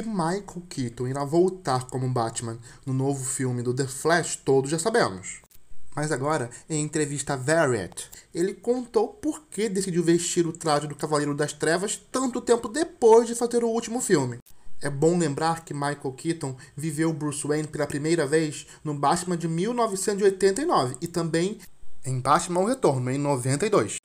que Michael Keaton irá voltar como Batman no novo filme do The Flash, todos já sabemos. Mas agora, em entrevista a Variety, ele contou por que decidiu vestir o traje do Cavaleiro das Trevas tanto tempo depois de fazer o último filme. É bom lembrar que Michael Keaton viveu Bruce Wayne pela primeira vez no Batman de 1989 e também em Batman O Retorno, em 92.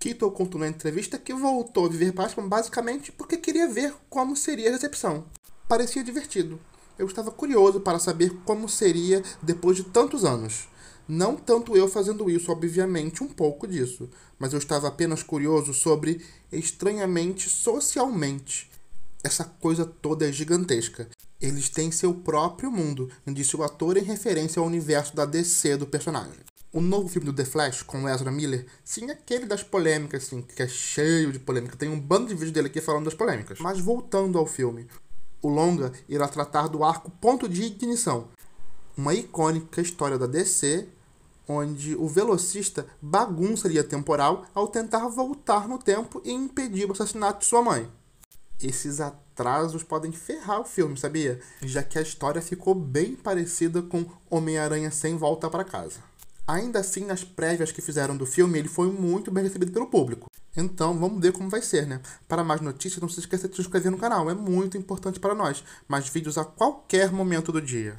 Keaton contou na entrevista que voltou a viver Batman basicamente porque queria ver como seria a recepção. Parecia divertido. Eu estava curioso para saber como seria depois de tantos anos. Não tanto eu fazendo isso, obviamente, um pouco disso, mas eu estava apenas curioso sobre, estranhamente, socialmente. Essa coisa toda é gigantesca. Eles têm seu próprio mundo, disse o ator em referência ao universo da DC do personagem o novo filme do The Flash com Ezra Miller, sim, aquele das polêmicas, assim, que é cheio de polêmica. Tem um bando de vídeos dele aqui falando das polêmicas. Mas voltando ao filme, o longa irá tratar do arco Ponto de Ignição, uma icônica história da DC onde o velocista bagunça a linha temporal ao tentar voltar no tempo e impedir o assassinato de sua mãe. Esses atrasos podem ferrar o filme, sabia? Já que a história ficou bem parecida com Homem-Aranha sem volta para casa. Ainda assim, nas prévias que fizeram do filme, ele foi muito bem recebido pelo público. Então, vamos ver como vai ser, né? Para mais notícias, não se esqueça de se inscrever no canal, é muito importante para nós. Mais vídeos a qualquer momento do dia.